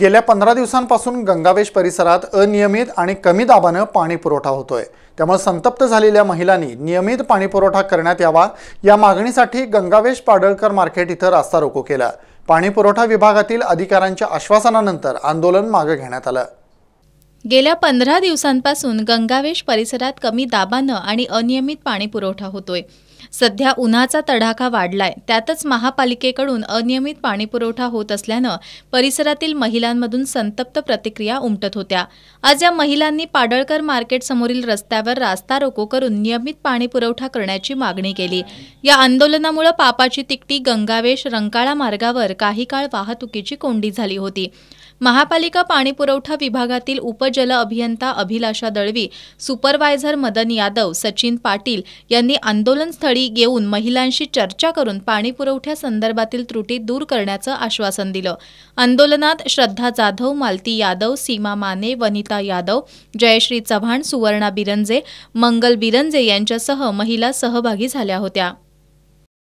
गेल्या पंधरा दिवसांपासून गंगावेश परिसरात अनियमित आणि कमी दाबानं पाणी पुरवठा होतोय त्यामुळे संतप्त झालेल्या महिलांनी नियमित पाणी पुरवठा करण्यात यावा या मागणीसाठी गंगावेश पाडळकर मार्केट इथं रास्ता रोको केला पाणी पुरवठा विभागातील अधिकाऱ्यांच्या आश्वासनानंतर आंदोलन मागे घेण्यात आलं गेल्या पंधरा दिवसांपासून गंगावेश परिसरात कमी दाबानं आणि अनियमित पाणी पुरवठा होतोय सध्या उन्हाचा तडाखा वाढलाय त्यातच महापालिकेकडून अनियमित पाणी पुरवठा होत असल्यानं परिसरातील महिलांमधून संतप्त प्रतिक्रिया उमटत होत्या आज या महिलांनी पाडळकर मार्केट समोरील रस्त्यावर रास्ता रोको करून नियमित पाणी पुरवठा करण्याची मागणी केली या आंदोलनामुळे पापाची तिकटी गंगावेश रंकाळा मार्गावर काही काळ वाहतुकीची कोंडी झाली होती महापालिका पाणी पुरवठा विभागातील उप जल अभियंता अभिलाषा दळवी सुपरवायझर मदन यादव सचिन पाटील यांनी आंदोलनस्थळी येऊन महिलांशी चर्चा करून पाणी पुरवठ्यासंदर्भातील त्रुटी दूर करण्याचं आश्वासन दिलं आंदोलनात श्रद्धा जाधव मालती यादव सीमा माने वनिता यादव जयश्री चव्हाण सुवर्णा बिरंजे मंगल बिरंजे यांच्यासह महिला सहभागी झाल्या होत्या